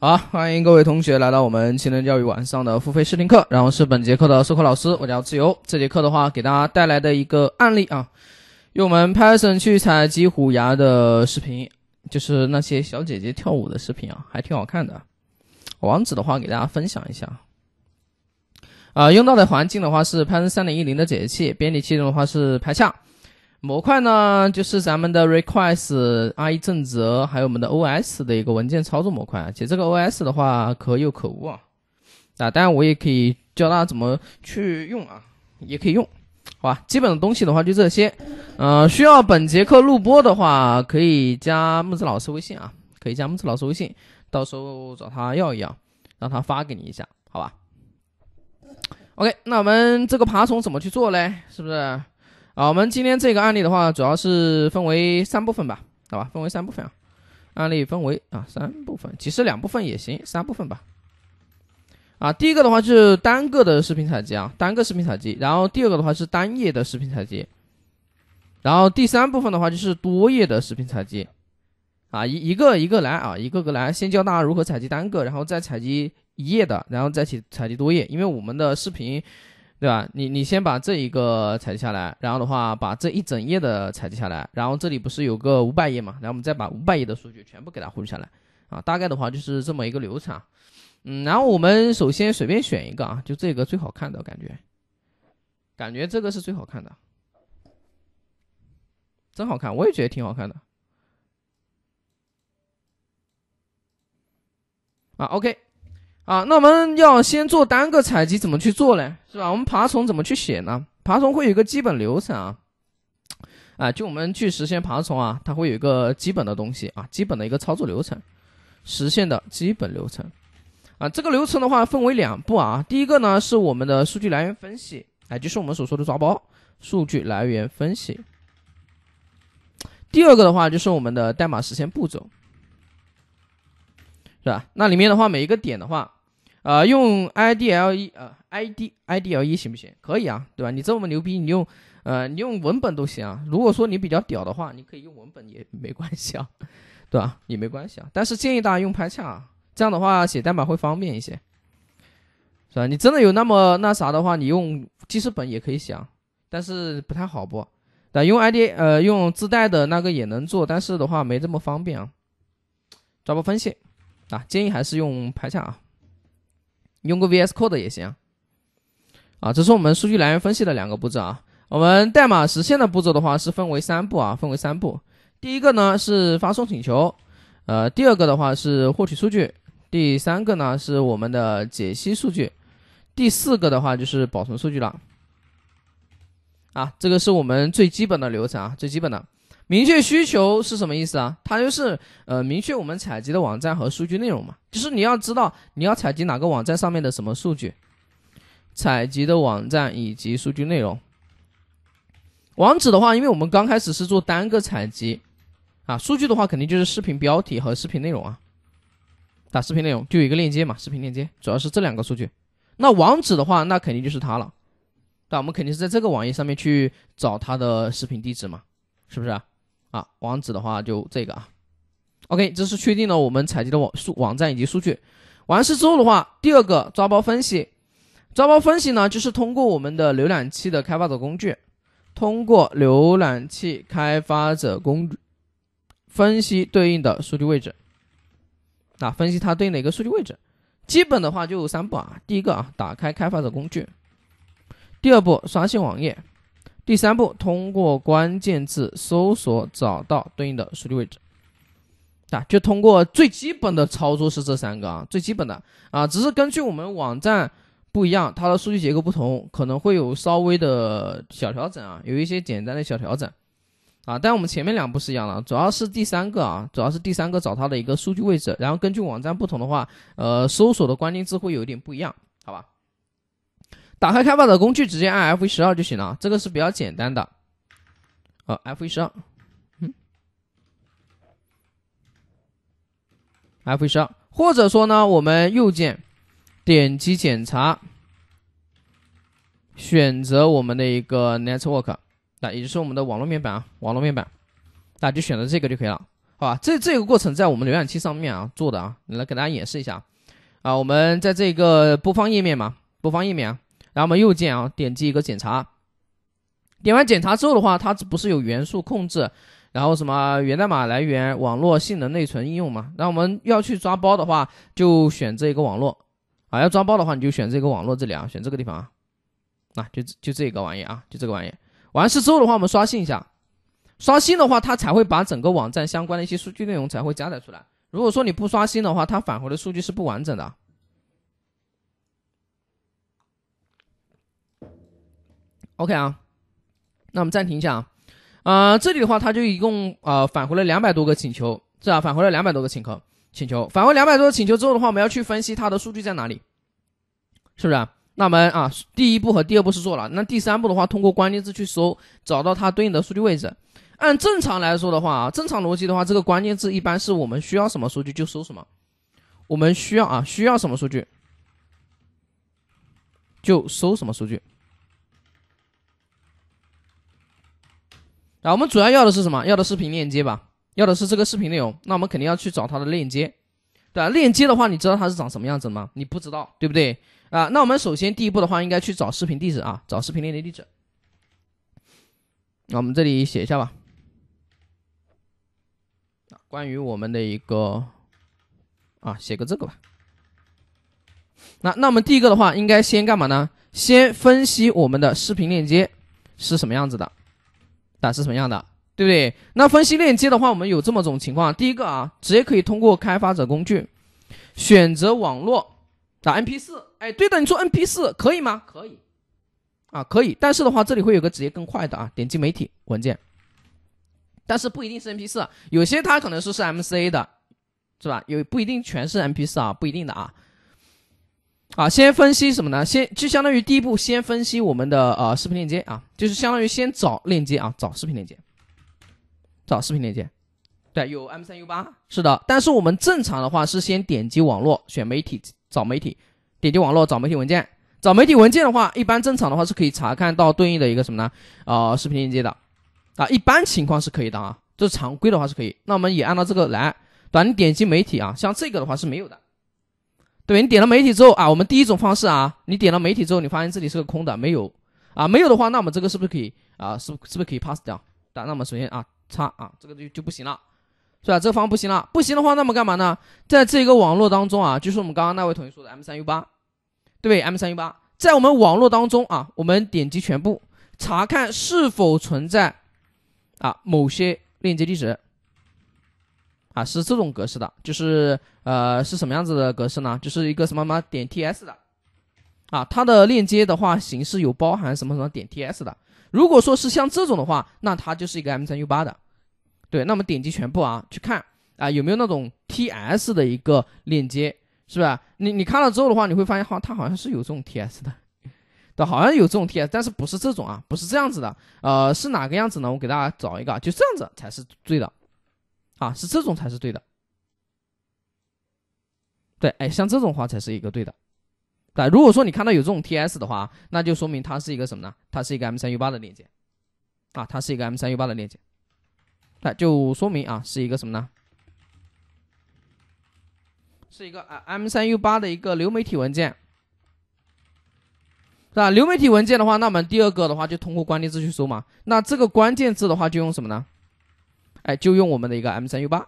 好，欢迎各位同学来到我们青能教育晚上的付费视听课。然后是本节课的授课老师，我叫自由。这节课的话，给大家带来的一个案例啊，用我们 Python 去采集虎牙的视频，就是那些小姐姐跳舞的视频啊，还挺好看的。网址的话，给大家分享一下。啊，用到的环境的话是 Python 三1一零的解析器，编辑器的话是拍恰。模块呢，就是咱们的 request、I 正则，还有我们的 O S 的一个文件操作模块其实这个 O S 的话可有可无啊。啊，当然我也可以教大家怎么去用啊，也可以用，好吧？基本的东西的话就这些。呃，需要本节课录播的话，可以加木子老师微信啊，可以加木子老师微信，到时候找他要一要，让他发给你一下，好吧？OK，那我们这个爬虫怎么去做嘞？是不是？好，我们今天这个案例的话，主要是分为三部分吧，好吧，分为三部分啊，案例分为啊三部分，其实两部分也行，三部分吧。啊，第一个的话就是单个的视频采集啊，单个视频采集，然后第二个的话是单页的视频采集，然后第三部分的话就是多页的视频采集。啊，一一个一个来啊，一个个来，先教大家如何采集单个，然后再采集一页的，然后再去采集多页，因为我们的视频。对吧？你你先把这一个采集下来，然后的话把这一整页的采集下来，然后这里不是有个五百页嘛？然后我们再把五百页的数据全部给它复制下来，啊，大概的话就是这么一个流程。嗯，然后我们首先随便选一个啊，就这个最好看的感觉，感觉这个是最好看的，真好看，我也觉得挺好看的。啊，OK。啊，那我们要先做单个采集，怎么去做呢？是吧？我们爬虫怎么去写呢？爬虫会有一个基本流程啊，啊，就我们去实现爬虫啊，它会有一个基本的东西啊，基本的一个操作流程，实现的基本流程啊。这个流程的话分为两步啊，第一个呢是我们的数据来源分析，哎，就是我们所说的抓包数据来源分析。第二个的话就是我们的代码实现步骤，是吧？那里面的话每一个点的话。啊，用 IDLE 啊，ID IDLE 行不行？可以啊，对吧？你这么牛逼，你用，呃，你用文本都行啊。如果说你比较屌的话，你可以用文本也没关系啊，对吧？也没关系啊。但是建议大家用拍下，这样的话写代码会方便一些，是吧？你真的有那么那啥的话，你用记事本也可以写，啊，但是不太好不？但用 ID 呃，用自带的那个也能做，但是的话没这么方便啊。抓包分析啊，建议还是用拍下啊。用个 VS Code 也行啊，这是我们数据来源分析的两个步骤啊。我们代码实现的步骤的话是分为三步啊，分为三步。第一个呢是发送请求，呃，第二个的话是获取数据，第三个呢是我们的解析数据，第四个的话就是保存数据了。啊，这个是我们最基本的流程啊，最基本的。明确需求是什么意思啊？它就是呃，明确我们采集的网站和数据内容嘛。就是你要知道你要采集哪个网站上面的什么数据，采集的网站以及数据内容。网址的话，因为我们刚开始是做单个采集啊，数据的话肯定就是视频标题和视频内容啊。打视频内容就有一个链接嘛，视频链接主要是这两个数据。那网址的话，那肯定就是它了。那我们肯定是在这个网页上面去找它的视频地址嘛，是不是？啊，网址的话就这个啊，OK，这是确定了我们采集的网数网站以及数据。完事之后的话，第二个抓包分析，抓包分析呢，就是通过我们的浏览器的开发者工具，通过浏览器开发者工，分析对应的数据位置。那分析它对应的一个数据位置，基本的话就三步啊。第一个啊，打开开发者工具，第二步刷新网页。第三步，通过关键字搜索找到对应的数据位置。啊，就通过最基本的操作是这三个啊，最基本的啊，只是根据我们网站不一样，它的数据结构不同，可能会有稍微的小调整啊，有一些简单的小调整啊，但我们前面两步是一样的，主要是第三个啊，主要是第三个找它的一个数据位置，然后根据网站不同的话，呃，搜索的关键字会有一点不一样，好吧？打开开发者工具，直接按 F12 就行了，这个是比较简单的。呃，F12，嗯，F12，或者说呢，我们右键点击检查，选择我们的一个 Network，那也就是我们的网络面板啊，网络面板，那就选择这个就可以了，好吧？这这个过程在我们浏览器上面啊做的啊，来给大家演示一下啊，我们在这个播放页面嘛，播放页面啊。然后我们右键啊，点击一个检查，点完检查之后的话，它不是有元素控制，然后什么源代码来源、网络性能、内存应用嘛？那我们要去抓包的话，就选这一个网络啊，要抓包的话你就选这个网络这里啊，选这个地方啊，啊就就这个玩意啊，就这个玩意。完事之后的话，我们刷新一下，刷新的话它才会把整个网站相关的一些数据内容才会加载出来。如果说你不刷新的话，它返回的数据是不完整的。OK 啊，那我们暂停一下啊，啊，这里的话，它就一共呃返回了两百多个请求，是啊，返回了两百多个请客请求，返回两百多个请求之后的话，我们要去分析它的数据在哪里，是不是？那我们啊，第一步和第二步是做了，那第三步的话，通过关键字去搜，找到它对应的数据位置。按正常来说的话啊，正常逻辑的话，这个关键字一般是我们需要什么数据就搜什么，我们需要啊，需要什么数据就搜什么数据。啊，我们主要要的是什么？要的视频链接吧，要的是这个视频内容。那我们肯定要去找它的链接，对吧？链接的话，你知道它是长什么样子吗？你不知道，对不对？啊，那我们首先第一步的话，应该去找视频地址啊，找视频链接地址。那我们这里写一下吧。啊，关于我们的一个，啊，写个这个吧。那那我们第一个的话，应该先干嘛呢？先分析我们的视频链接是什么样子的。打是什么样的，对不对？那分析链接的话，我们有这么种情况，第一个啊，直接可以通过开发者工具选择网络打 MP 四，哎，对的，你说 MP 四可以吗？可以，啊，可以，但是的话，这里会有个直接更快的啊，点击媒体文件，但是不一定是 MP 四，有些它可能是是 MCA 的，是吧？有不一定全是 MP 四啊，不一定的啊。啊，先分析什么呢？先就相当于第一步，先分析我们的呃视频链接啊，就是相当于先找链接啊，找视频链接，找视频链接。对，有 M3U8，是的。但是我们正常的话是先点击网络，选媒体，找媒体，点击网络找媒体文件，找媒体文件的话，一般正常的话是可以查看到对应的一个什么呢？呃，视频链接的啊，一般情况是可以的啊，这常规的话是可以。那我们也按照这个来，短点击媒体啊，像这个的话是没有的。对你点了媒体之后啊，我们第一种方式啊，你点了媒体之后，你发现这里是个空的，没有啊，没有的话，那我们这个是不是可以啊，是是不是可以 pass 掉？那那么首先啊，叉啊，这个就就不行了，是吧？这个方不行了，不行的话，那么干嘛呢？在这个网络当中啊，就是我们刚刚那位同学说的 M 三 U 八，对不对？M 三 U 八，在我们网络当中啊，我们点击全部查看是否存在啊某些链接地址啊，是这种格式的，就是。呃，是什么样子的格式呢？就是一个什么什么点 ts 的，啊，它的链接的话形式有包含什么什么点 ts 的。如果说是像这种的话，那它就是一个 m3u8 的。对，那么点击全部啊，去看啊，有没有那种 ts 的一个链接，是吧？你你看了之后的话，你会发现哈，它好像是有这种 ts 的，对，好像有这种 ts，但是不是这种啊，不是这样子的，呃，是哪个样子呢？我给大家找一个，就这样子才是对的，啊，是这种才是对的。对，哎，像这种话才是一个对的，对。如果说你看到有这种 TS 的话，那就说明它是一个什么呢？它是一个 M3U8 的链接，啊，它是一个 M3U8 的链接，那就说明啊是一个什么呢？是一个啊 M3U8 的一个流媒体文件，是吧？流媒体文件的话，那我们第二个的话就通过关键字去搜嘛。那这个关键字的话就用什么呢？哎，就用我们的一个 M3U8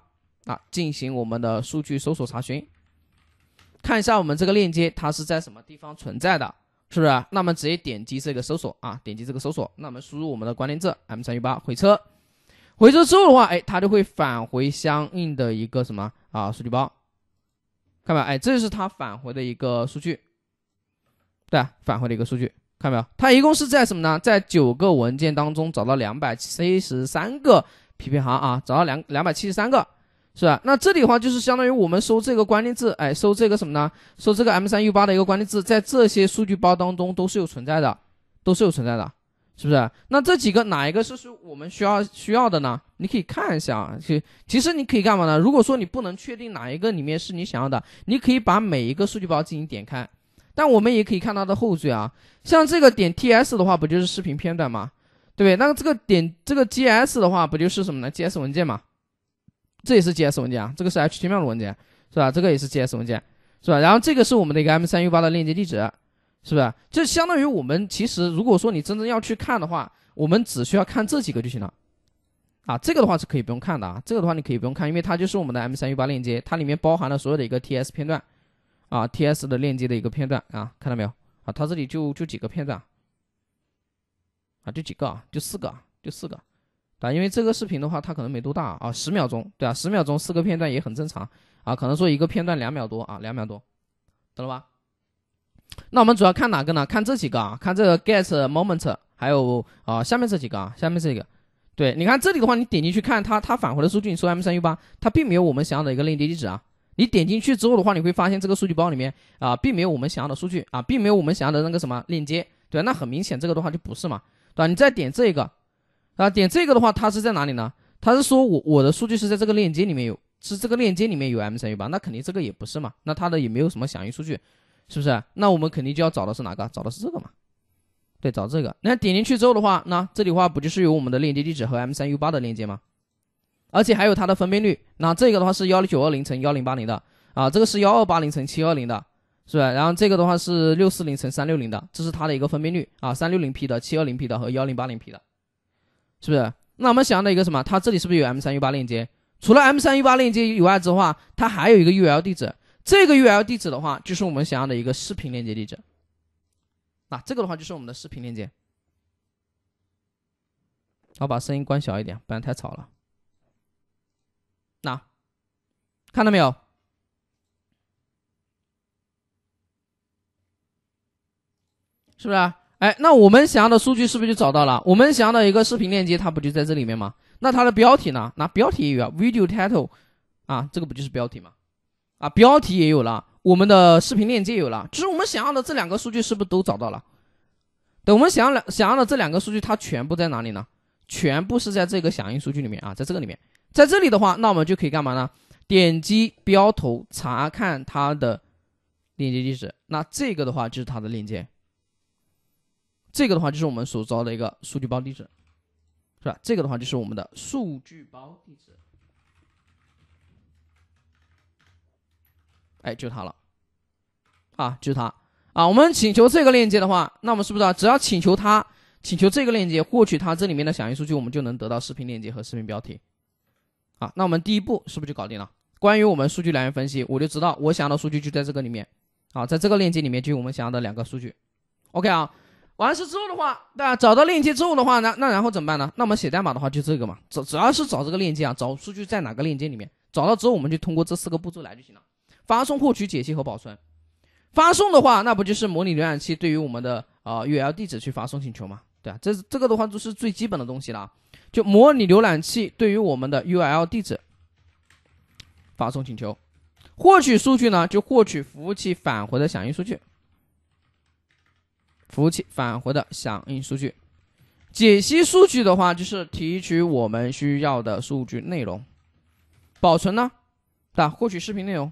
啊进行我们的数据搜索查询。看一下我们这个链接，它是在什么地方存在的，是不是？那我们直接点击这个搜索啊，点击这个搜索，那我们输入我们的关键字 M 三一八，回车，回车之后的话，哎，它就会返回相应的一个什么啊数据包，看到没有？哎，这就是它返回的一个数据，对，返回的一个数据，看到没有？它一共是在什么呢？在九个文件当中找到两百七十三个匹配行啊，找到两两百七十三个。是吧？那这里的话就是相当于我们搜这个关键字，哎，搜这个什么呢？搜这个 M 三 U 八的一个关键字，在这些数据包当中都是有存在的，都是有存在的，是不是？那这几个哪一个是是我们需要需要的呢？你可以看一下啊。其其实你可以干嘛呢？如果说你不能确定哪一个里面是你想要的，你可以把每一个数据包进行点开，但我们也可以看它的后缀啊。像这个点 TS 的话，不就是视频片段吗？对不对？那这个点这个 GS 的话，不就是什么呢？GS 文件嘛。这也是 JS 文件啊，这个是 HTML 文件，是吧？这个也是 JS 文件，是吧？然后这个是我们的一个 M 三 U 八的链接地址，是不是？就相当于我们其实，如果说你真正要去看的话，我们只需要看这几个就行了，啊，这个的话是可以不用看的啊，这个的话你可以不用看，因为它就是我们的 M 三 U 八链接，它里面包含了所有的一个 TS 片段，啊，TS 的链接的一个片段啊，看到没有？啊，它这里就就几个片段，啊，就几个啊，就四个，就四个。对，因为这个视频的话，它可能没多大啊，十秒钟，对啊，十秒钟，四个片段也很正常啊，可能说一个片段两秒多啊，两秒多，懂了吧？那我们主要看哪个呢？看这几个啊，看这个 get moment，还有啊，下面这几个啊，下面这个，对，你看这里的话，你点进去看它，它返回的数据，你搜 m 三 u 八，它并没有我们想要的一个链接地址啊。你点进去之后的话，你会发现这个数据包里面啊，并没有我们想要的数据啊，并没有我们想要的那个什么链接，对吧？那很明显这个的话就不是嘛，对吧？你再点这个。那点这个的话，它是在哪里呢？它是说我我的数据是在这个链接里面有，是这个链接里面有 M 三 U 八，那肯定这个也不是嘛。那它的也没有什么响应数据，是不是？那我们肯定就要找的是哪个？找的是这个嘛？对，找这个。那点进去之后的话，那这里话不就是有我们的链接地址和 M 三 U 八的链接吗？而且还有它的分辨率。那这个的话是幺零九二零乘幺零八零的啊，这个是幺二八零乘七二零的，是吧？然后这个的话是六四零乘三六零的，这是它的一个分辨率啊，三六零 P 的、七二零 P 的和幺零八零 P 的。是不是？那我们想要的一个什么？它这里是不是有 M 三 U 八链接？除了 M 三 U 八链接以外之话，它还有一个 URL 地址。这个 URL 地址的话，就是我们想要的一个视频链接地址。啊，这个的话就是我们的视频链接。我把声音关小一点，不然太吵了。那看到没有？是不是？哎，那我们想要的数据是不是就找到了？我们想要的一个视频链接，它不就在这里面吗？那它的标题呢？那标题也有啊，video title，啊，这个不就是标题吗？啊，标题也有了，我们的视频链接有了，就是我们想要的这两个数据是不是都找到了？对，我们想要两想要的这两个数据，它全部在哪里呢？全部是在这个响应数据里面啊，在这个里面，在这里的话，那我们就可以干嘛呢？点击标头查看它的链接地址，那这个的话就是它的链接。这个的话就是我们所招的一个数据包地址，是吧？这个的话就是我们的数据包地址，哎，就它了，啊，就是它啊。我们请求这个链接的话，那我们是不是只要请求它，请求这个链接获取它这里面的响应数据，我们就能得到视频链接和视频标题，啊，那我们第一步是不是就搞定了？关于我们数据来源分析，我就知道我想要的数据就在这个里面，啊，在这个链接里面就有我们想要的两个数据，OK 啊。完事之后的话，对吧？找到链接之后的话呢，那然后怎么办呢？那我们写代码的话就这个嘛，只只要是找这个链接啊，找数据在哪个链接里面，找到之后我们就通过这四个步骤来就行了。发送、获取、解析和保存。发送的话，那不就是模拟浏览器对于我们的啊 U L 地址去发送请求吗？对啊，这这个的话就是最基本的东西了啊，就模拟浏览器对于我们的 U L 地址发送请求，获取数据呢，就获取服务器返回的响应数据。服务器返回的响应数据，解析数据的话就是提取我们需要的数据内容，保存呢？啊，获取视频内容，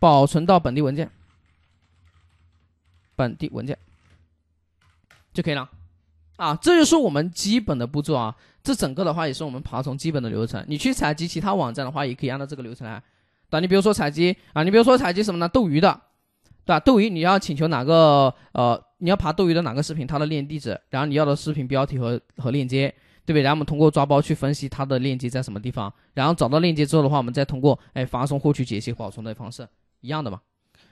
保存到本地文件，本地文件就可以了。啊，这就是我们基本的步骤啊。这整个的话也是我们爬虫基本的流程。你去采集其他网站的话，也可以按照这个流程来。啊，你比如说采集啊，你比如说采集什么呢？斗鱼的。对吧？斗鱼，你要请求哪个？呃，你要爬斗鱼的哪个视频，它的链地址，然后你要的视频标题和和链接，对不对？然后我们通过抓包去分析它的链接在什么地方，然后找到链接之后的话，我们再通过哎发送获取解析保存的方式，一样的嘛？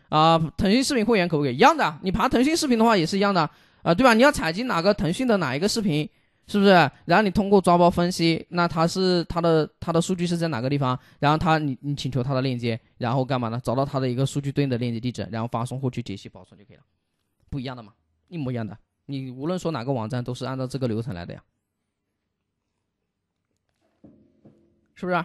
啊，腾讯视频会员可不可以？一样的，你爬腾讯视频的话也是一样的，啊，对吧？你要采集哪个腾讯的哪一个视频？是不是？然后你通过抓包分析，那它是它的它的数据是在哪个地方？然后它你你请求它的链接，然后干嘛呢？找到它的一个数据对应的链接地址，然后发送过去解析保存就可以了。不一样的嘛，一模一样的。你无论说哪个网站都是按照这个流程来的呀，是不是？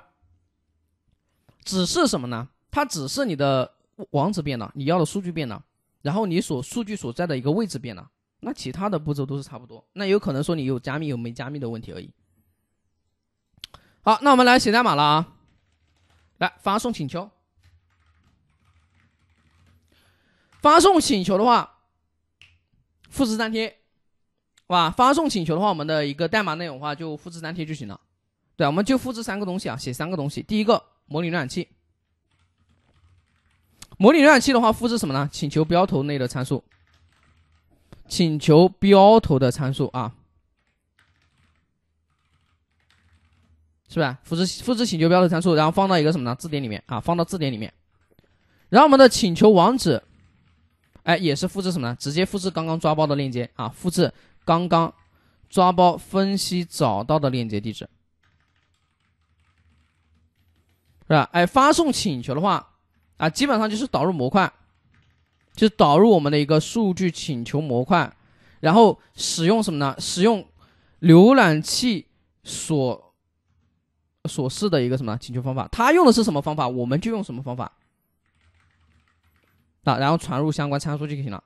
只是什么呢？它只是你的网址变了，你要的数据变了，然后你所数据所在的一个位置变了。那其他的步骤都是差不多，那有可能说你有加密有没加密的问题而已。好，那我们来写代码了啊，来发送请求。发送请求的话，复制粘贴，哇，发送请求的话，我们的一个代码内容的话就复制粘贴就行了，对，我们就复制三个东西啊，写三个东西。第一个模拟浏览器，模拟浏览器的话，复制什么呢？请求标头内的参数。请求标头的参数啊，是吧？复制复制请求标头参数，然后放到一个什么呢？字典里面啊，放到字典里面。然后我们的请求网址，哎，也是复制什么呢？直接复制刚刚抓包的链接啊，复制刚刚抓包分析找到的链接地址，是吧？哎，发送请求的话啊，基本上就是导入模块。就是导入我们的一个数据请求模块，然后使用什么呢？使用浏览器所所示的一个什么请求方法？它用的是什么方法，我们就用什么方法啊？然后传入相关参数就行了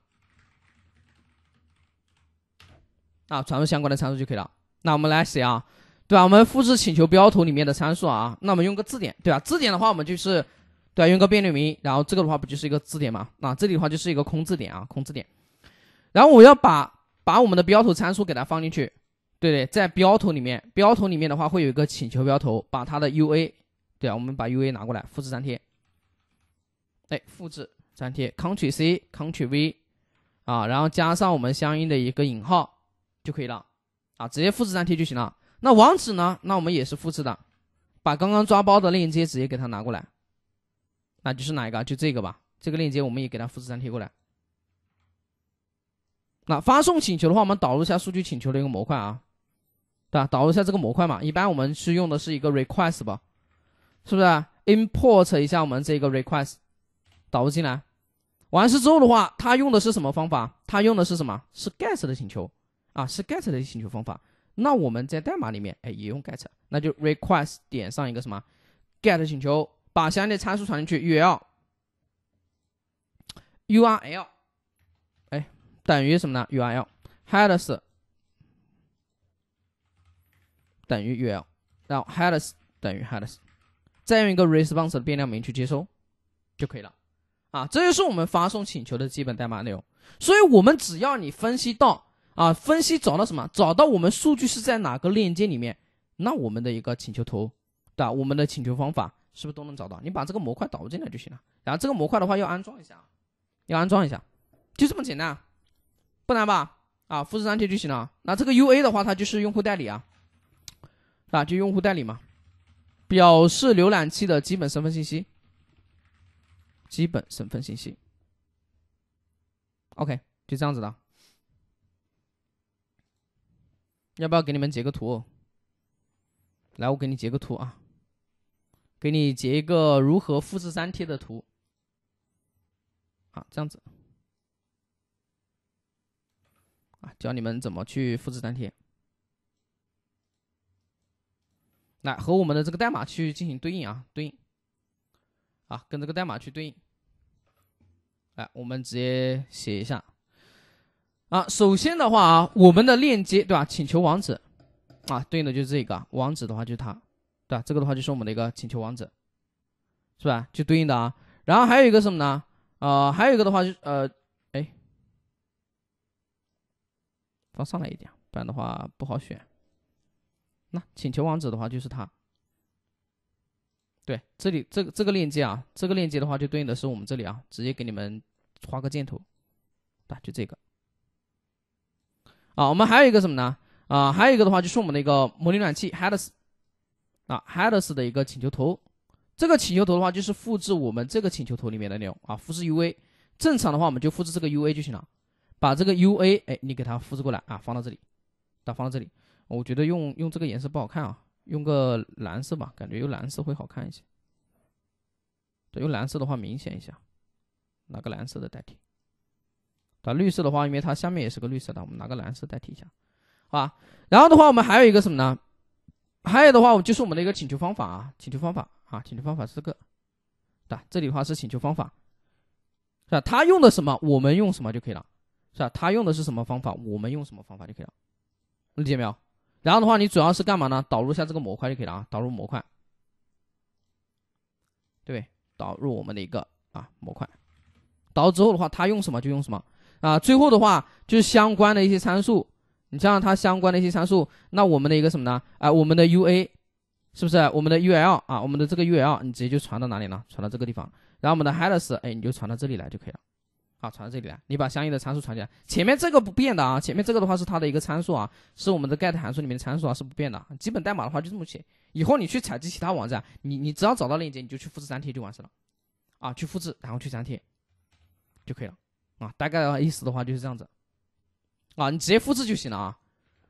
啊，传入相关的参数就可以了。那我们来写啊，对吧？我们复制请求标头里面的参数啊，那我们用个字典，对吧？字典的话，我们就是。对，用一个量名，然后这个的话不就是一个字典嘛？那这里的话就是一个空字典啊，空字典。然后我要把把我们的标头参数给它放进去，对对，在标头里面，标头里面的话会有一个请求标头，把它的 UA，对啊，我们把 UA 拿过来，复制粘贴，哎，复制粘贴，Ctrl+C，Ctrl+V，啊，然后加上我们相应的一个引号就可以了啊，直接复制粘贴就行了。那网址呢？那我们也是复制的，把刚刚抓包的链接直接给它拿过来。那就是哪一个？就这个吧。这个链接我们也给它复制粘贴过来。那发送请求的话，我们导入一下数据请求的一个模块啊，对吧？导入一下这个模块嘛。一般我们是用的是一个 request 吧，是不是？import 一下我们这个 request，导入进来。完事之后的话，它用的是什么方法？它用的是什么？是 get 的请求啊，是 get 的请求方法。那我们在代码里面，哎，也用 get，那就 request 点上一个什么 get 请求。把相应的参数传进去，U L，U R L，哎，等于什么呢？U R L，Headers 等于 U L，然后 Headers 等于 Headers，再用一个 Response 的变量名去接收就可以了。啊，这就是我们发送请求的基本代码内容。所以，我们只要你分析到啊，分析找到什么，找到我们数据是在哪个链接里面，那我们的一个请求图，对吧？我们的请求方法。是不是都能找到？你把这个模块导入进来就行了。然后这个模块的话要安装一下，要安装一下，就这么简单，不难吧？啊，复制粘贴就行了。那这个 UA 的话，它就是用户代理啊，啊，就用户代理嘛，表示浏览器的基本身份信息，基本身份信息。OK，就这样子的。要不要给你们截个图？来，我给你截个图啊。给你截一个如何复制粘贴的图，好，这样子，啊，教你们怎么去复制粘贴，来和我们的这个代码去进行对应啊，对应，啊，跟这个代码去对应，来，我们直接写一下，啊，首先的话啊，我们的链接对吧？请求网址，啊，对应的就是这个网址的话，就是它。对吧？这个的话就是我们的一个请求网址，是吧？就对应的啊。然后还有一个什么呢？呃，还有一个的话就呃，哎，放上来一点，不然的话不好选。那请求网址的话就是它。对，这里这这个链接啊，这个链接的话就对应的是我们这里啊，直接给你们画个箭头，对，就这个。啊，我们还有一个什么呢？啊，还有一个的话就是我们的一个模拟浏览器，Headless。啊，headers 的一个请求头，这个请求头的话就是复制我们这个请求头里面的内容啊，复制 UA，正常的话我们就复制这个 UA 就行了，把这个 UA，哎，你给它复制过来啊，放到这里，它放到这里，我觉得用用这个颜色不好看啊，用个蓝色吧，感觉用蓝色会好看一些，用蓝色的话明显一下，拿个蓝色的代替，它绿色的话，因为它下面也是个绿色的，我们拿个蓝色代替一下，好吧，然后的话我们还有一个什么呢？还有的话，我就是我们的一个请求方法啊，请求方法啊，请求方法是这个，对吧？这里的话是请求方法，是吧？他用的什么，我们用什么就可以了，是吧？他用的是什么方法，我们用什么方法就可以了，理解没有？然后的话，你主要是干嘛呢？导入一下这个模块就可以了啊，导入模块，对，导入我们的一个啊模块，导入之后的话，他用什么就用什么啊，最后的话就是相关的一些参数。你像它相关的一些参数，那我们的一个什么呢？啊，我们的 UA，是不是？我们的 UL 啊，我们的这个 UL，你直接就传到哪里呢？传到这个地方。然后我们的 headers，哎，你就传到这里来就可以了。好，传到这里来，你把相应的参数传进来。前面这个不变的啊，前面这个的话是它的一个参数啊，是我们的 get 函数里面的参数啊，是不变的。基本代码的话就这么写。以后你去采集其他网站，你你只要找到链接，你就去复制粘贴就完事了。啊，去复制，然后去粘贴就可以了。啊，大概的话意思的话就是这样子。啊，你直接复制就行了啊，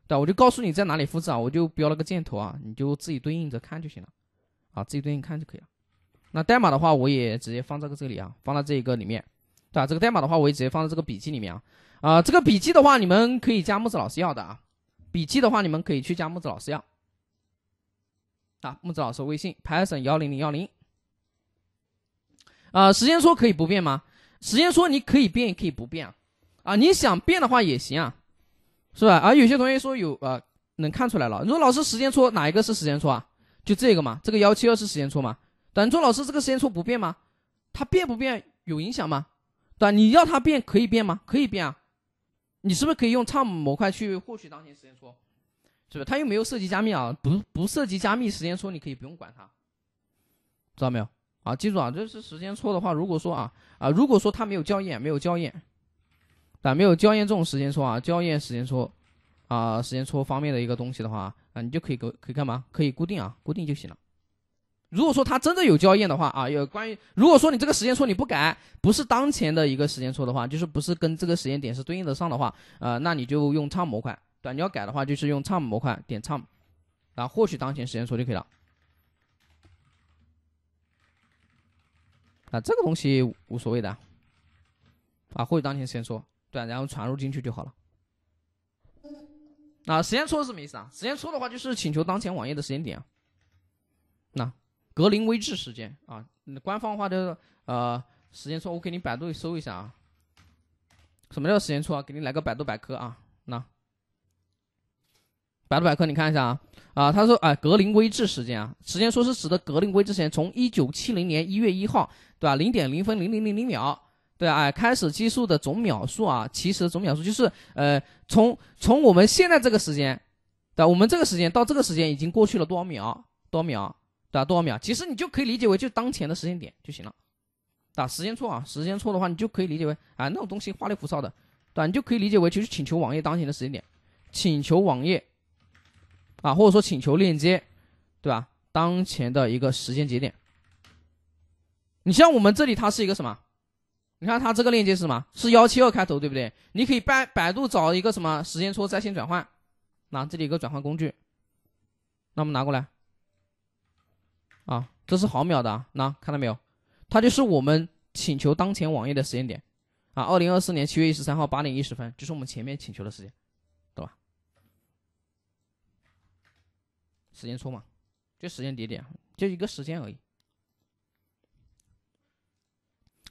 对，我就告诉你在哪里复制啊，我就标了个箭头啊，你就自己对应着看就行了。啊，自己对应看就可以了。那代码的话，我也直接放在这里啊，放到这一个里面，对吧？这个代码的话，我也直接放在这个笔记里面啊。啊，这个笔记的话，你们可以加木子老师要的啊。笔记的话，你们可以去加木子老师要。啊，木子老师微信：python 幺零零幺零。啊，时间说可以不变吗？时间说你可以变，也可以不变啊。啊，你想变的话也行啊，是吧？啊，有些同学说有啊，能看出来了。你说老师时间戳哪一个是时间戳啊？就这个嘛，这个幺七二是时间戳吗？短说老师这个时间戳不变吗？它变不变有影响吗？对吧？你要它变可以变吗？可以变啊。你是不是可以用 time 模块去获取当前时间戳？是是？它又没有涉及加密啊，不不涉及加密时间戳，你可以不用管它，知道没有？啊，记住啊，这是时间戳的话，如果说啊啊，如果说它没有校验，没有校验。啊，没有校验这种时间戳啊，校验时间戳啊，时间戳方面的一个东西的话，啊，你就可以可可以干嘛？可以固定啊，固定就行了。如果说它真的有校验的话啊，有关于如果说你这个时间戳你不改，不是当前的一个时间戳的话，就是不是跟这个时间点是对应的上的话，呃，那你就用 time 模块，短焦改的话就是用 time 模块点然啊，获取当前时间戳就可以了。啊，这个东西无所谓的。啊，获取当前时间戳。对，然后传入进去就好了。那时间戳是什么意思啊？时间戳的话，就是请求当前网页的时间点。那格林威治时间啊，官方话是呃，时间戳，我给你百度搜一下啊。什么叫时间戳啊？给你来个百度百科啊。那百度百科你看一下啊啊，他说哎，格林威治时间啊，时间戳是指的格林威治时间，从一九七零年一月一号对吧？零点零分零零零零秒。对啊，开始计数的总秒数啊，其实总秒数就是呃，从从我们现在这个时间，对，我们这个时间到这个时间已经过去了多少秒，多少秒，对吧？多少秒？其实你就可以理解为就当前的时间点就行了。打时间错啊，时间错的话你就可以理解为啊，那种东西花里胡哨的，对吧？你就可以理解为就是请求网页当前的时间点，请求网页，啊，或者说请求链接，对吧？当前的一个时间节点。你像我们这里它是一个什么？你看它这个链接是什么？是幺七二开头，对不对？你可以百百度找一个什么时间戳在线转换，那这里有个转换工具，那我们拿过来。啊，这是毫秒的，那看到没有？它就是我们请求当前网页的时间点。啊，二零二四年七月一十三号八点一十分，就是我们前面请求的时间，懂吧？时间戳嘛，就时间节点，就一个时间而已。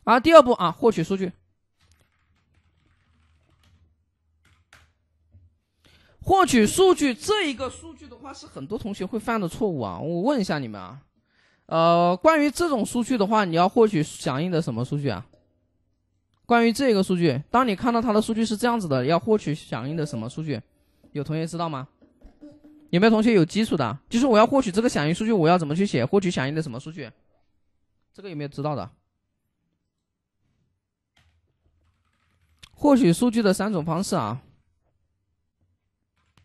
啊，第二步啊，获取数据。获取数据这一个数据的话，是很多同学会犯的错误啊。我问一下你们啊，呃，关于这种数据的话，你要获取响应的什么数据啊？关于这个数据，当你看到它的数据是这样子的，要获取响应的什么数据？有同学知道吗？有没有同学有基础的？就是我要获取这个响应数据，我要怎么去写？获取响应的什么数据？这个有没有知道的？获取数据的三种方式啊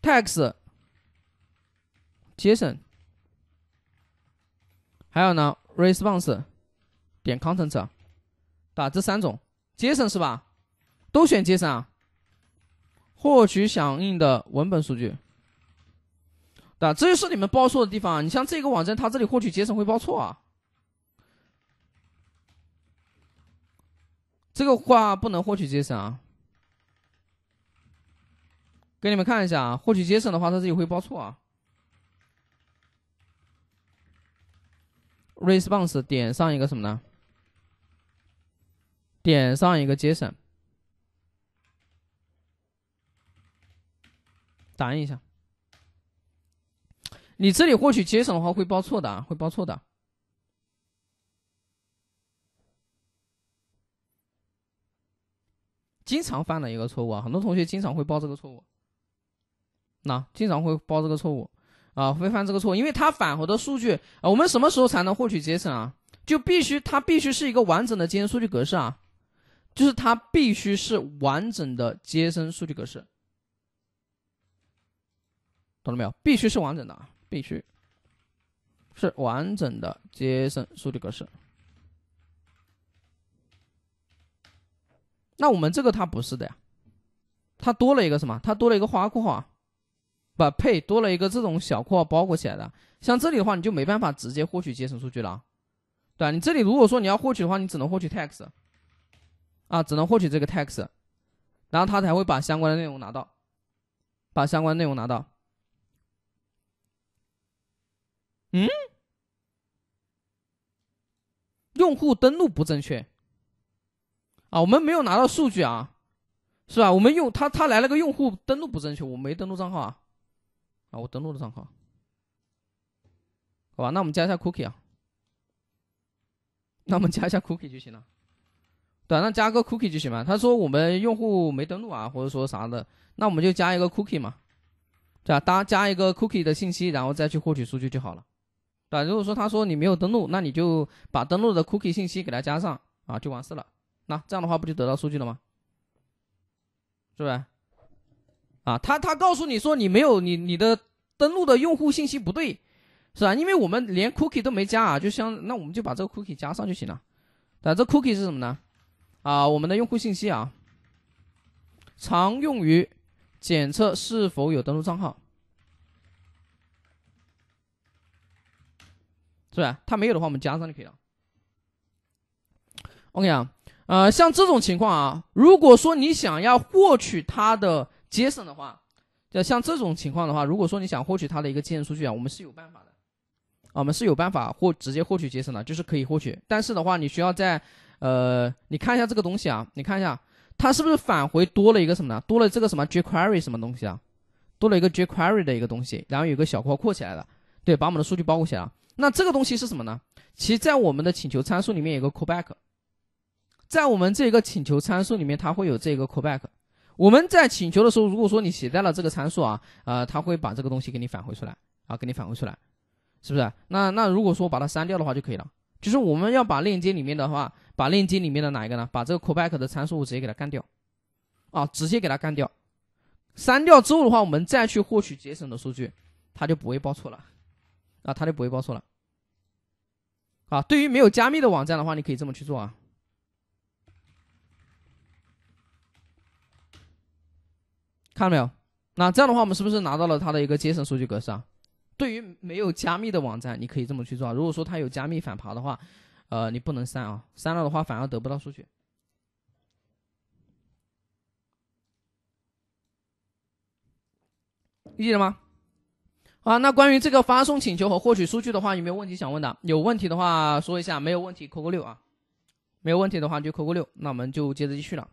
，text、JSON，还有呢，response 点 content，对吧？这三种，JSON 是吧？都选 JSON 啊。获取响应的文本数据，对吧？这就是你们报错的地方。啊！你像这个网站，它这里获取 JSON 会报错啊。这个话不能获取 JSON 啊。给你们看一下啊，获取 JSON 的话，它这里会报错啊。response 点上一个什么呢？点上一个 JSON，打印一下。你这里获取 JSON 的话会报错的啊，会报错的。经常犯的一个错误啊，很多同学经常会报这个错误。那经常会报这个错误，啊，会犯这个错，因为它返回的数据啊，我们什么时候才能获取 JSON 啊？就必须它必须是一个完整的接生数据格式啊，就是它必须是完整的接生数据格式，懂了没有？必须是完整的啊，必须是完整的接生数据格式。那我们这个它不是的呀，它多了一个什么？它多了一个花括号啊。把配多了一个这种小括号包裹起来的，像这里的话你就没办法直接获取节省数据了，对吧？你这里如果说你要获取的话，你只能获取 text，啊，只能获取这个 text，然后他才会把相关的内容拿到，把相关内容拿到。嗯，用户登录不正确，啊，我们没有拿到数据啊，是吧？我们用他他来了个用户登录不正确，我没登录账号啊。啊，我登录的账号，好吧，那我们加一下 cookie 啊，那我们加一下 cookie 就行了，对，那加个 cookie 就行了。他说我们用户没登录啊，或者说啥的，那我们就加一个 cookie 嘛，对啊，家加一个 cookie 的信息，然后再去获取数据就好了，对。如果说他说你没有登录，那你就把登录的 cookie 信息给他加上啊，就完事了。那这样的话不就得到数据了吗？是吧？啊，他他告诉你说你没有你你的登录的用户信息不对，是吧？因为我们连 cookie 都没加啊，就像那我们就把这个 cookie 加上就行了。但这 cookie 是什么呢？啊，我们的用户信息啊，常用于检测是否有登录账号，是吧？他没有的话，我们加上就可以了。OK 啊，呃，像这种情况啊，如果说你想要获取它的。节省的话，就像这种情况的话，如果说你想获取它的一个经验数据啊，我们是有办法的，我们是有办法获直接获取节省的，就是可以获取。但是的话，你需要在呃，你看一下这个东西啊，你看一下它是不是返回多了一个什么呢？多了这个什么 j query 什么东西啊？多了一个 j query 的一个东西，然后有个小括括起来的，对，把我们的数据包裹起来了。那这个东西是什么呢？其在我们的请求参数里面有个 callback，在我们这个请求参数里面，它会有这个 callback。我们在请求的时候，如果说你携带了这个参数啊，啊，它会把这个东西给你返回出来啊，给你返回出来，是不是？那那如果说把它删掉的话就可以了。就是我们要把链接里面的话，把链接里面的哪一个呢？把这个 callback 的参数直接给它干掉，啊，直接给它干掉。删掉之后的话，我们再去获取节省的数据，它就不会报错了，啊，它就不会报错了。啊，对于没有加密的网站的话，你可以这么去做啊。看到没有？那这样的话，我们是不是拿到了它的一个 JSON 数据格式啊？对于没有加密的网站，你可以这么去做。如果说它有加密反爬的话，呃，你不能删啊，删了的话反而得不到数据。理解了吗？啊，那关于这个发送请求和获取数据的话，有没有问题想问的？有问题的话说一下，没有问题扣个六啊。没有问题的话就扣个六，那我们就接着继续了。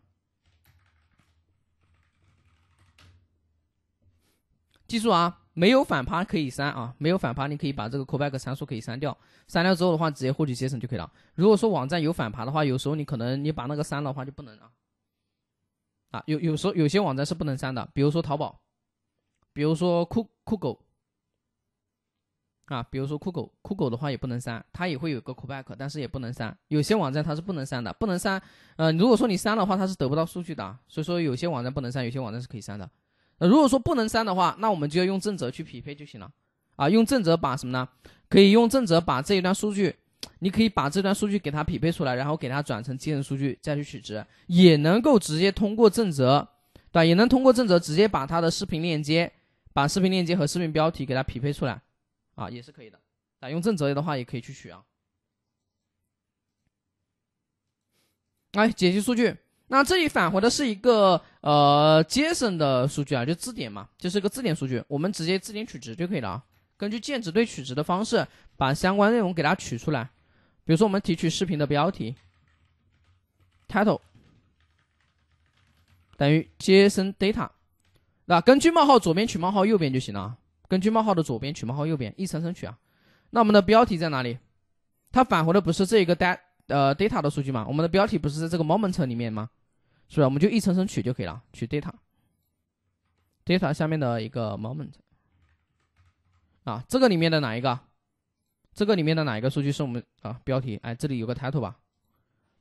记住啊，没有反爬可以删啊，没有反爬你可以把这个 callback 参数可以删掉，删掉之后的话直接获取节省就可以了。如果说网站有反爬的话，有时候你可能你把那个删的话就不能啊啊，有有时候有些网站是不能删的，比如说淘宝，比如说酷酷狗啊，比如说酷狗酷狗的话也不能删，它也会有个 callback，但是也不能删。有些网站它是不能删的，不能删。呃，如果说你删的话，它是得不到数据的。所以说有些网站不能删，有些网站是可以删的。如果说不能删的话，那我们就要用正则去匹配就行了啊！用正则把什么呢？可以用正则把这一段数据，你可以把这段数据给它匹配出来，然后给它转成基准数据再去取值，也能够直接通过正则，对，也能通过正则直接把它的视频链接、把视频链接和视频标题给它匹配出来啊，也是可以的。啊，用正则的话也可以去取啊。来解析数据。那这里返回的是一个呃 JSON 的数据啊，就字典嘛，就是一个字典数据，我们直接字典取值就可以了啊。根据键值对取值的方式，把相关内容给它取出来。比如说我们提取视频的标题，title 等于 JSON data，那根据冒号左边取冒号右边就行了啊。根据冒号的左边取冒号右边，一层层取啊。那我们的标题在哪里？它返回的不是这一个 data 呃 data 的数据吗？我们的标题不是在这个 moment 里面吗？是吧？我们就一层层取就可以了，取 data，data 下面的一个 moment 啊，这个里面的哪一个？这个里面的哪一个数据是我们啊标题？哎，这里有个 title 吧？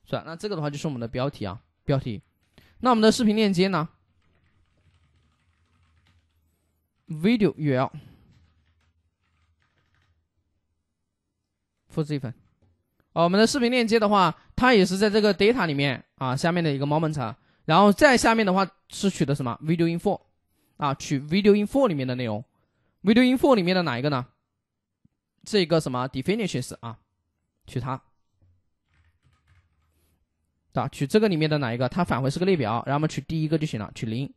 是吧？那这个的话就是我们的标题啊，标题。那我们的视频链接呢？video url 复制一份。哦，我们的视频链接的话，它也是在这个 data 里面啊，下面的一个 moment 然后再下面的话是取的什么 video info 啊，取 video info 里面的内容，video info 里面的哪一个呢？这个什么 definitions 啊，取它，啊取这个里面的哪一个？它返回是个列表，然后我们取第一个就行了，取零，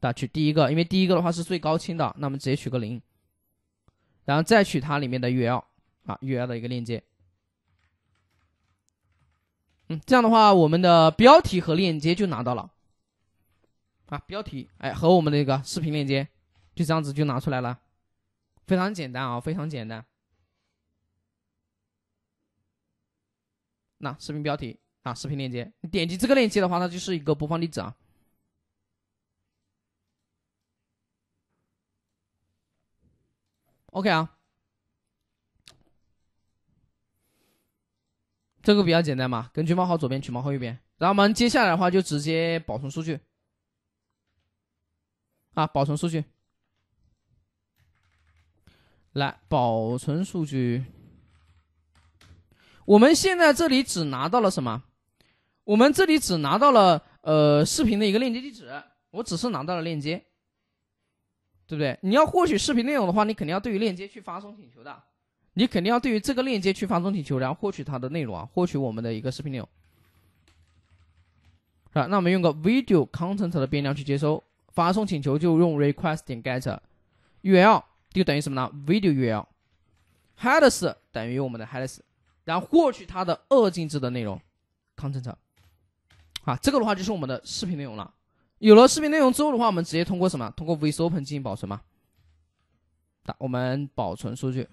啊取第一个，因为第一个的话是最高清的，那我们直接取个零，然后再取它里面的 u l 啊 u l 的一个链接。嗯，这样的话，我们的标题和链接就拿到了，啊，标题，哎，和我们的一个视频链接，就这样子就拿出来了，非常简单啊，非常简单。那视频标题啊，视频链接，你点击这个链接的话，它就是一个播放地址啊。OK 啊。这个比较简单嘛，根据冒号左边，取冒号右边。然后我们接下来的话就直接保存数据，啊，保存数据。来保存数据。我们现在这里只拿到了什么？我们这里只拿到了呃视频的一个链接地址，我只是拿到了链接，对不对？你要获取视频内容的话，你肯定要对于链接去发送请求的。你肯定要对于这个链接去发送请求，然后获取它的内容啊，获取我们的一个视频内容，是吧？那我们用个 video content 的变量去接收，发送请求就用 request 点 get，url 就等于什么呢？video url，headers 等于我们的 headers，然后获取它的二进制的内容，content，啊，这个的话就是我们的视频内容了。有了视频内容之后的话，我们直接通过什么？通过 v i open 进行保存嘛？打，我们保存数据。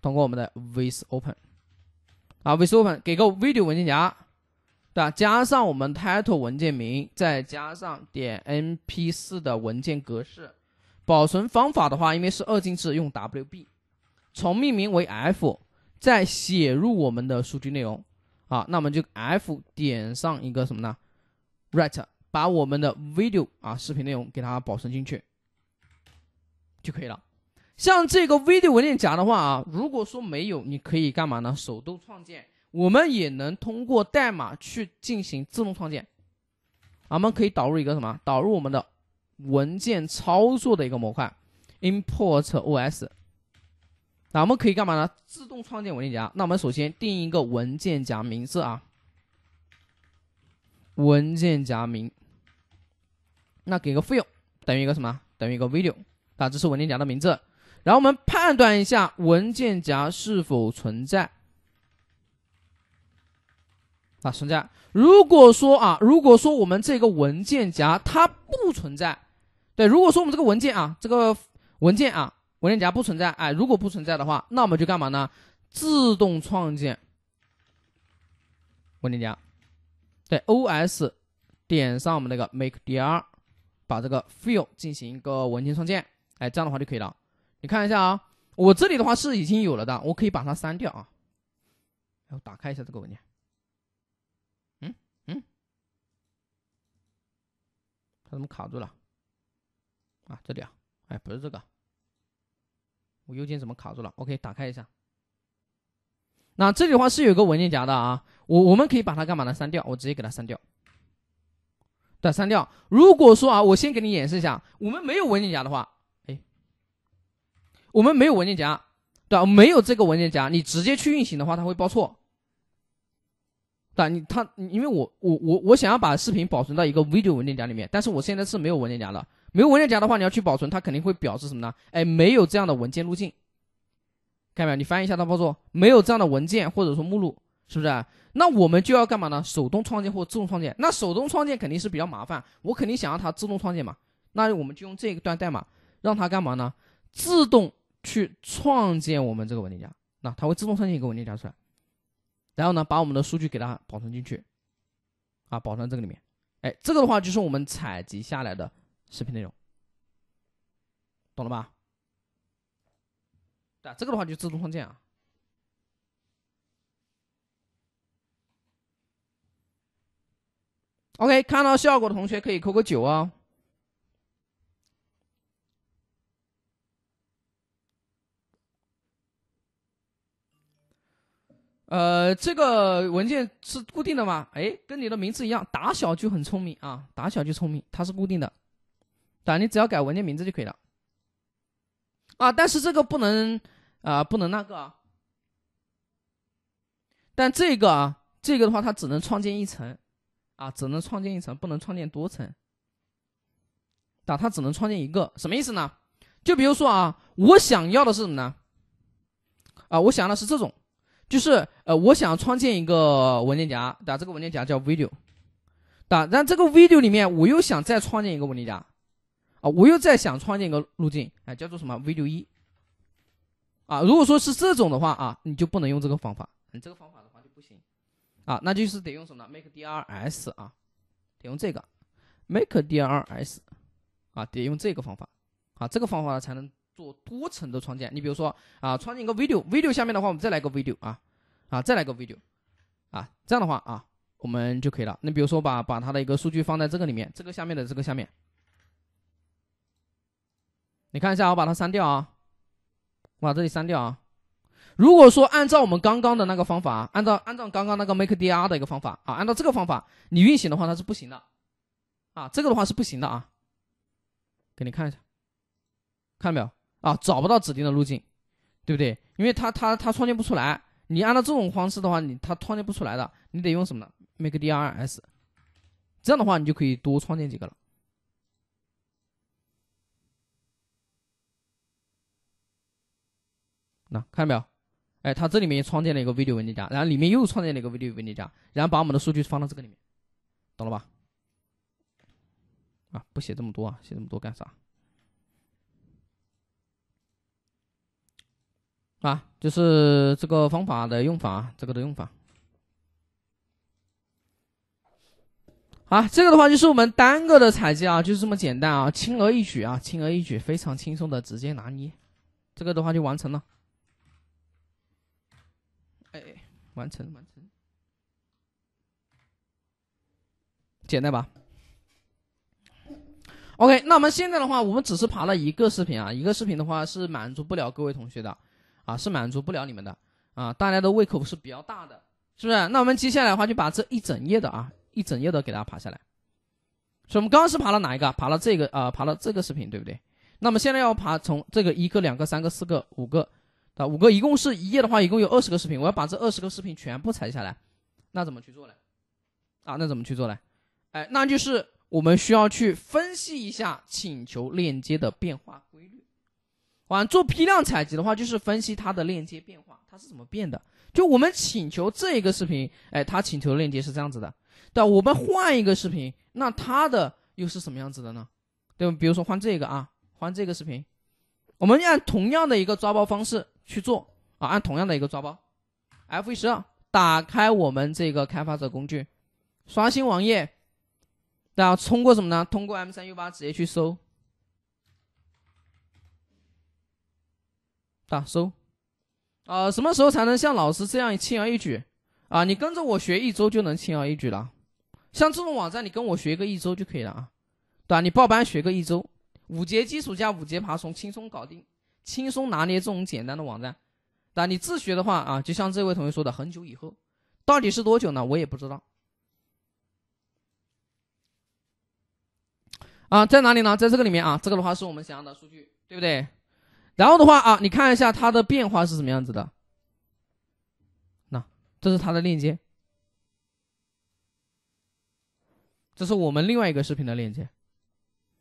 通过我们的 with open，啊，with open 给个 video 文件夹，对吧？加上我们 title 文件名，再加上点 mp4 的文件格式。保存方法的话，因为是二进制，用 wb。重命名为 f，再写入我们的数据内容。啊，那我们就 f 点上一个什么呢？write，把我们的 video 啊视频内容给它保存进去就可以了。像这个 video 文件夹的话啊，如果说没有，你可以干嘛呢？手动创建。我们也能通过代码去进行自动创建。我们可以导入一个什么？导入我们的文件操作的一个模块，import os。那我们可以干嘛呢？自动创建文件夹。那我们首先定一个文件夹名字啊，文件夹名。那给个 l 用等于一个什么？等于一个 video 啊，这是文件夹的名字。然后我们判断一下文件夹是否存在啊，存在。如果说啊，如果说我们这个文件夹它不存在，对，如果说我们这个文件啊，这个文件啊，文件夹不存在，哎，如果不存在的话，那我们就干嘛呢？自动创建文件夹，对，OS 点上我们那个 make dr，把这个 file 进行一个文件创建，哎，这样的话就可以了。你看一下啊，我这里的话是已经有了的，我可以把它删掉啊。后打开一下这个文件，嗯嗯，它怎么卡住了？啊，这里啊，哎，不是这个，我右键怎么卡住了？OK，打开一下。那这里的话是有个文件夹的啊，我我们可以把它干嘛呢？删掉，我直接给它删掉。对，删掉。如果说啊，我先给你演示一下，我们没有文件夹的话。我们没有文件夹，对吧？没有这个文件夹，你直接去运行的话，它会报错，但你它因为我我我我想要把视频保存到一个 video 文件夹里面，但是我现在是没有文件夹的，没有文件夹的话，你要去保存，它肯定会表示什么呢？哎，没有这样的文件路径，看到没有？你翻译一下它报错，没有这样的文件或者说目录，是不是？那我们就要干嘛呢？手动创建或自动创建？那手动创建肯定是比较麻烦，我肯定想要它自动创建嘛。那我们就用这一段代码让它干嘛呢？自动。去创建我们这个文件夹，那它会自动创建一个文件夹出来，然后呢，把我们的数据给它保存进去，啊，保存这个里面。哎，这个的话就是我们采集下来的视频内容，懂了吧？啊，这个的话就自动创建啊。OK，看到效果的同学可以扣个九哦。呃，这个文件是固定的吗？哎，跟你的名字一样，打小就很聪明啊，打小就聪明，它是固定的。但你只要改文件名字就可以了。啊，但是这个不能，啊不能那个。但这个啊，这个的话，它只能创建一层，啊，只能创建一层，不能创建多层。打它只能创建一个，什么意思呢？就比如说啊，我想要的是什么呢？啊，我想要的是这种。就是呃，我想创建一个文件夹，打这个文件夹叫 video，打，但这个 video 里面我又想再创建一个文件夹，啊，我又再想创建一个路径，啊，叫做什么 video 一，啊，如果说是这种的话啊，你就不能用这个方法，你这个方法的话就不行，啊，那就是得用什么 m a k e d r s 啊，得用这个 make d r s 啊，得用这个方法，啊，这个方法才能。做多层的创建，你比如说啊，创建一个 video，video 下面的话，我们再来一个 video，啊啊，再来个 video，啊，这样的话啊，我们就可以了。你比如说把把它的一个数据放在这个里面，这个下面的这个下面，你看一下，我把它删掉啊，我把这里删掉啊。如果说按照我们刚刚的那个方法，按照按照刚刚那个 make dr 的一个方法啊，按照这个方法你运行的话，它是不行的，啊，这个的话是不行的啊。给你看一下，看到没有？啊，找不到指定的路径，对不对？因为他他他创建不出来。你按照这种方式的话，你他创建不出来的，你得用什么呢？make d r s 这样的话你就可以多创建几个了。那看到没有？哎，他这里面创建了一个 video 文件夹，然后里面又创建了一个 video 文件夹，然后把我们的数据放到这个里面，懂了吧？啊，不写这么多啊，写这么多干啥？啊，就是这个方法的用法，这个的用法。啊，这个的话就是我们单个的采集啊，就是这么简单啊，轻而易举啊，轻而易举，非常轻松的直接拿捏。这个的话就完成了，哎，完成，完成，简单吧？OK，那我们现在的话，我们只是爬了一个视频啊，一个视频的话是满足不了各位同学的。啊，是满足不了你们的啊！大家的胃口是比较大的，是不是？那我们接下来的话，就把这一整页的啊，一整页的给大家爬下来。所以，我们刚刚是爬了哪一个？爬了这个啊，爬了这个视频，对不对？那么现在要爬从这个一个、两个、三个、四个、五个啊，五个，一共是一页的话，一共有二十个视频，我要把这二十个视频全部裁下来，那怎么去做呢？啊，那怎么去做呢？哎，那就是我们需要去分析一下请求链接的变化规律。往做批量采集的话，就是分析它的链接变化，它是怎么变的？就我们请求这一个视频，哎，它请求链接是这样子的，对我们换一个视频，那它的又是什么样子的呢？对吧？比如说换这个啊，换这个视频，我们按同样的一个抓包方式去做啊，按同样的一个抓包，F12 打开我们这个开发者工具，刷新网页，然后通过什么呢？通过 M3U8 直接去搜。啊，搜，啊，什么时候才能像老师这样轻而易举？啊，你跟着我学一周就能轻而易举了。像这种网站，你跟我学个一周就可以了啊，对吧？你报班学个一周，五节基础加五节爬虫，轻松搞定，轻松拿捏这种简单的网站。那你自学的话啊，就像这位同学说的，很久以后，到底是多久呢？我也不知道。啊，在哪里呢？在这个里面啊，这个的话是我们想要的数据，对不对？然后的话啊，你看一下它的变化是什么样子的。那这是它的链接，这是我们另外一个视频的链接。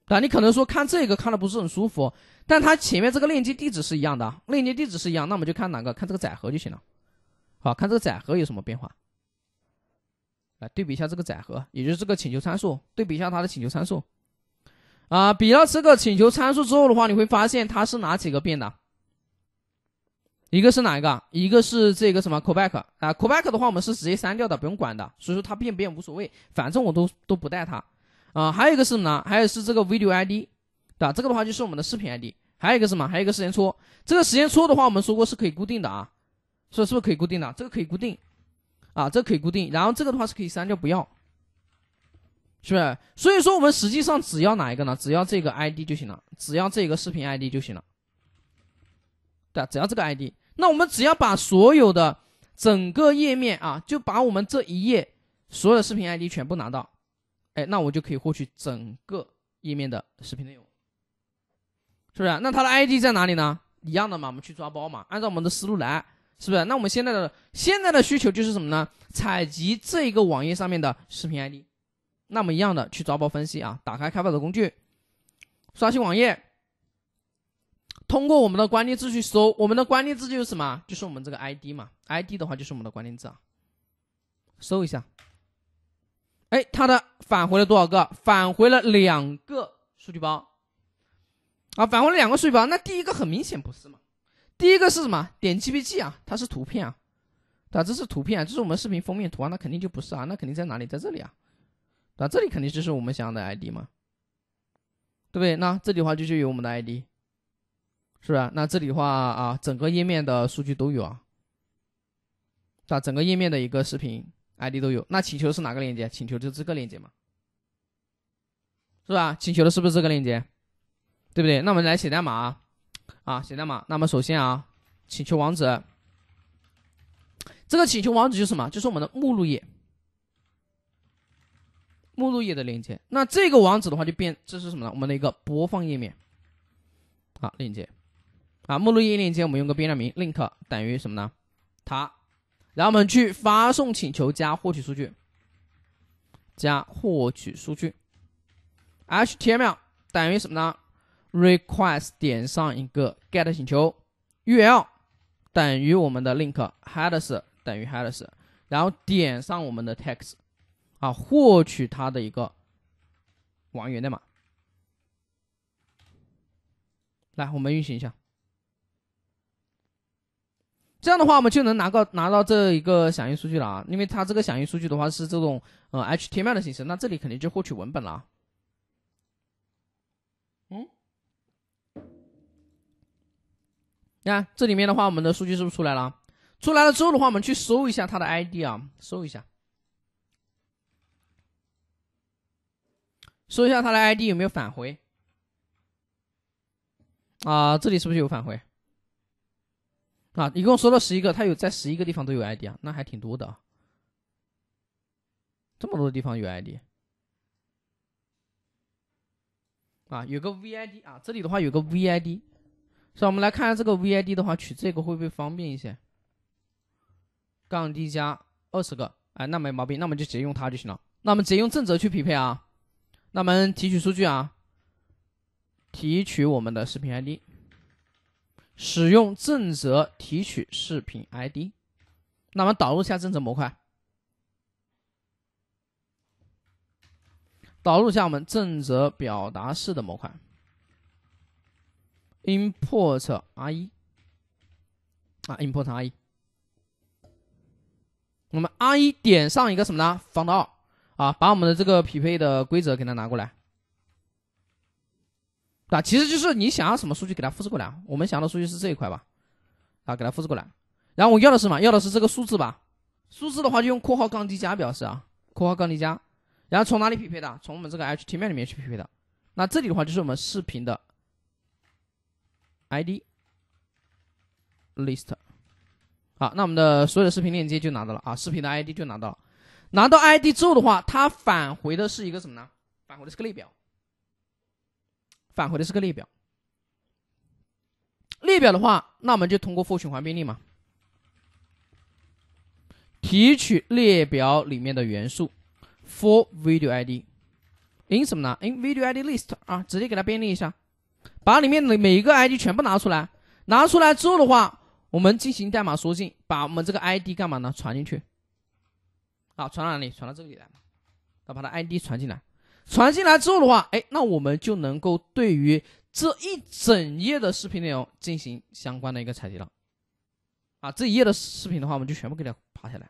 啊，你可能说看这个看的不是很舒服，但它前面这个链接地址是一样的，链接地址是一样，那我们就看哪个，看这个载荷就行了。好看这个载荷有什么变化？来对比一下这个载荷，也就是这个请求参数，对比一下它的请求参数。啊，比到这个请求参数之后的话，你会发现它是哪几个变的？一个是哪一个？一个是这个什么 c e b a c k 啊，coback 的话我们是直接删掉的，不用管的，所以说它变不变无所谓，反正我都都不带它。啊，还有一个是什么呢？还有是这个 video ID，对吧？这个的话就是我们的视频 ID。还有一个什么？还有一个时间戳。这个时间戳的话，我们说过是可以固定的啊，说是不是可以固定的？这个可以固定，啊，这可以固定。然后这个的话是可以删掉不要。是不是？所以说，我们实际上只要哪一个呢？只要这个 ID 就行了，只要这个视频 ID 就行了，对只要这个 ID，那我们只要把所有的整个页面啊，就把我们这一页所有的视频 ID 全部拿到，哎，那我就可以获取整个页面的视频内容，是不是？那它的 ID 在哪里呢？一样的嘛，我们去抓包嘛，按照我们的思路来，是不是？那我们现在的现在的需求就是什么呢？采集这个网页上面的视频 ID。那么一样的去抓包分析啊，打开开发者工具，刷新网页。通过我们的关键字去搜，我们的关键字就是什么？就是我们这个 ID 嘛。ID 的话就是我们的关键字啊。搜一下，哎，它的返回了多少个？返回了两个数据包啊，返回了两个数据包。那第一个很明显不是嘛，第一个是什么？点 GPG 啊，它是图片啊，对吧？这是图片，啊，这是我们视频封面图啊，那肯定就不是啊，那肯定在哪里？在这里啊。那这里肯定就是我们想要的 ID 嘛，对不对？那这里的话就是有我们的 ID，是吧？那这里的话啊，整个页面的数据都有啊，对吧？整个页面的一个视频 ID 都有。那请求是哪个链接？请求就这个链接嘛，是吧？请求的是不是这个链接？对不对？那我们来写代码啊，啊，写代码。那么首先啊，请求网址，这个请求网址就是什么？就是我们的目录页。目录页的链接，那这个网址的话就变，这是什么呢？我们的一个播放页面，啊，链接，啊，目录页链接，我们用个变量名 link 等于什么呢？它，然后我们去发送请求加获取数据，加获取数据，html 等于什么呢？request 点上一个 get 请求，url 等于我们的 link，headers 等于 headers，然后点上我们的 text。啊，获取它的一个网源代码。来，我们运行一下。这样的话，我们就能拿到拿到这一个响应数据了啊。因为它这个响应数据的话是这种呃 HTML 的形式，那这里肯定就获取文本了。嗯，看这里面的话，我们的数据是不是出来了？出来了之后的话，我们去搜一下它的 ID 啊，搜一下。说一下他的 ID 有没有返回？啊，这里是不是有返回？啊，一共说了十一个，他有在十一个地方都有 ID 啊，那还挺多的。这么多地方有 ID。啊，有个 VID 啊，这里的话有个 VID，所以我们来看下这个 VID 的话，取这个会不会方便一些？杠 D 加二十个，哎，那没毛病，那我们就直接用它就行了。那我们直接用正则去匹配啊。那么提取数据啊，提取我们的视频 ID，使用正则提取视频 ID。那么导入一下正则模块，导入一下我们正则表达式的模块。import r 一啊，import r 一。我们 r 一点上一个什么呢 f 的 n d 啊，把我们的这个匹配的规则给它拿过来，啊，其实就是你想要什么数据给它复制过来。我们想要的数据是这一块吧？啊，给它复制过来。然后我要的是什么？要的是这个数字吧？数字的话就用括号杠 D 加表示啊，括号杠 D 加。然后从哪里匹配的？从我们这个 HTML 里面去匹配的。那这里的话就是我们视频的 ID list。好，那我们的所有的视频链接就拿到了啊，视频的 ID 就拿到了。拿到 ID 之后的话，它返回的是一个什么呢？返回的是个列表。返回的是个列表。列表的话，那我们就通过 for 循环便利嘛，提取列表里面的元素。for video ID in 什么呢？in video ID list 啊，直接给它便利一下，把里面的每一个 ID 全部拿出来。拿出来之后的话，我们进行代码缩进，把我们这个 ID 干嘛呢？传进去。啊，传哪里？传到这里来嘛，把它 ID 传进来。传进来之后的话，哎，那我们就能够对于这一整页的视频内容进行相关的一个采集了。啊，这一页的视频的话，我们就全部给它爬下来。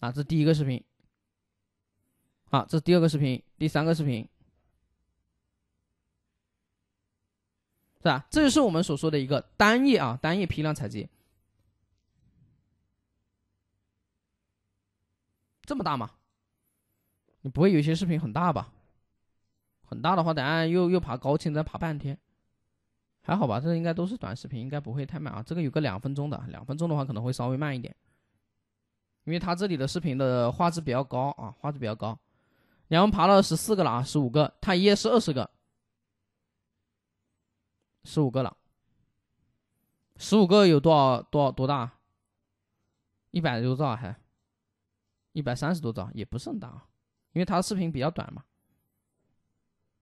啊，这第一个视频。啊，这第二个视频，第三个视频，是吧？这就是我们所说的一个单页啊，单页批量采集。这么大吗？你不会有些视频很大吧？很大的话，等下又又爬高清，再爬半天，还好吧？这应该都是短视频，应该不会太慢啊。这个有个两分钟的，两分钟的话可能会稍微慢一点，因为它这里的视频的画质比较高啊，画质比较高。然后爬了十四个了啊，十五个，他一页是二十个，十五个了。十五个有多少多少多大？一百多兆还？一百三十多兆，也不是很大啊，因为它的视频比较短嘛。